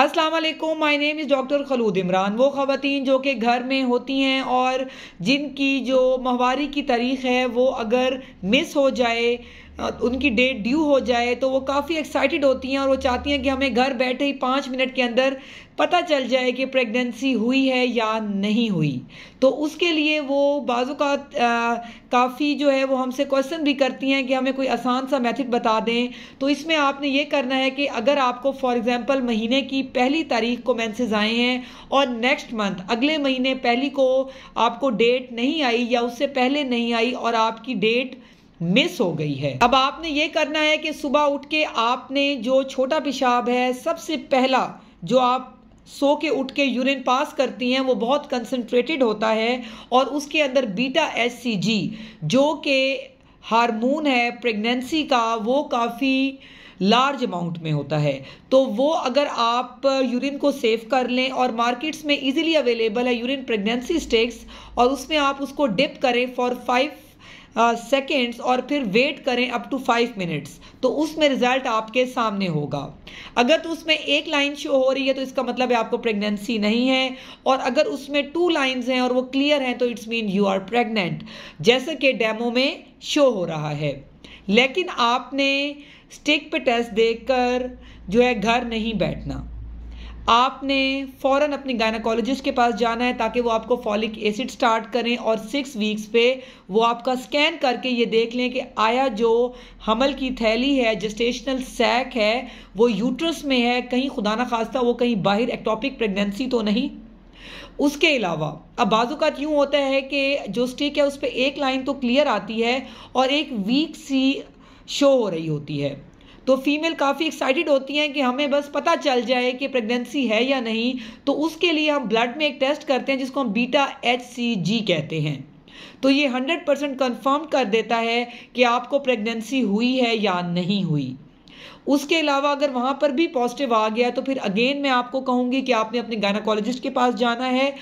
Aslam my name is doctor Khulood Imran वो ख़वातीन जो कि घर में होती हैं और जिनकी जो माहवारी की तारीख़ है वो अगर मिस हो जाए हाँ, उनकी डेट ड्यू हो जाए तो वो काफ़ी एक्साइटेड होती हैं और वो चाहती हैं कि हमें घर बैठे ही पाँच मिनट के अंदर पता चल जाए कि प्रेगनेंसी हुई है या नहीं हुई तो उसके लिए वो बाज़ू का काफ़ी जो है वो हमसे क्वेश्चन भी करती हैं कि हमें कोई आसान सा मेथड बता दें तो इसमें आपने ये करना है कि अगर आपको फॉर एग्ज़ाम्पल महीने की पहली तारीख को मैंसेज आए हैं और नेक्स्ट मंथ अगले महीने पहली को आपको डेट नहीं आई या उससे पहले नहीं आई और आपकी डेट मिस हो गई है अब आपने ये करना है कि सुबह उठ के आपने जो छोटा पेशाब है सबसे पहला जो आप सो के उठ के यूरिन पास करती हैं वो बहुत कंसनट्रेटेड होता है और उसके अंदर बीटा एस जो कि हार्मोन है प्रेगनेंसी का वो काफ़ी लार्ज अमाउंट में होता है तो वो अगर आप यूरिन को सेव कर लें और मार्केट्स में इजीली अवेलेबल है यूरिन प्रेगनेंसी स्टेक्स और उसमें आप उसको डिप करें फॉर फाइव सेकेंड्स और फिर वेट करें अप टू फाइव मिनट्स तो उसमें रिजल्ट आपके सामने होगा अगर तो उसमें एक लाइन शो हो रही है तो इसका मतलब है आपको प्रेगनेंसी नहीं है और अगर उसमें टू लाइंस हैं और वो क्लियर हैं तो it's mean you are pregnant जैसे कि डेमो में शो हो रहा है लेकिन आपने स्टिक पे टेस्ट देकर जो है घर नहीं बैठना आपने फ़ौरन अपने गायनाकोलॉजिस्ट के पास जाना है ताकि वो आपको फॉलिक एसिड स्टार्ट करें और सिक्स वीक्स पे वो आपका स्कैन करके ये देख लें कि आया जो हमल की थैली है जस्टेशनल सैक है वो यूट्रस में है कहीं खुदा ना खास्ता वो कहीं बाहर एक्टॉपिक प्रेगनेंसी तो नहीं उसके अलावा अब बाजू का यूँ होता है कि जो स्टिक है उस पर एक लाइन तो क्लियर आती है और एक वीक सी शो हो रही होती है तो फीमेल काफ़ी एक्साइटेड होती हैं कि हमें बस पता चल जाए कि प्रेगनेंसी है या नहीं तो उसके लिए हम ब्लड में एक टेस्ट करते हैं जिसको हम बीटा एच सी जी कहते हैं तो ये 100 परसेंट कन्फर्म कर देता है कि आपको प्रेगनेंसी हुई है या नहीं हुई उसके अलावा अगर वहाँ पर भी पॉजिटिव आ गया तो फिर अगेन मैं आपको कहूँगी कि आपने अपने गायनाकोलॉजिस्ट के पास जाना है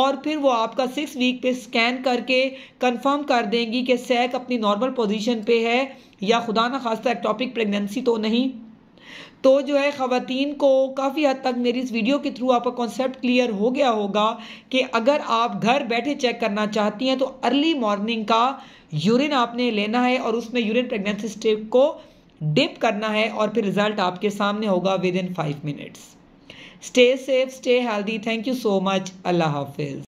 और फिर वो आपका सिक्स वीक पे स्कैन करके कंफर्म कर देंगी कि सैक अपनी नॉर्मल पोजीशन पे है या खुदा ना खास्ता टॉपिक प्रेगनेंसी तो नहीं तो जो है ख़वान को काफ़ी हद तक मेरी इस वीडियो के थ्रू आपका कॉन्सेप्ट क्लियर हो गया होगा कि अगर आप घर बैठे चेक करना चाहती हैं तो अर्ली मॉर्निंग का यूरिन आपने लेना है और उसमें यूरिन प्रेगनेंसी स्टेप को डिप करना है और फिर रिजल्ट आपके सामने होगा within five minutes stay safe stay healthy thank you so much अल्लाह हाफिज़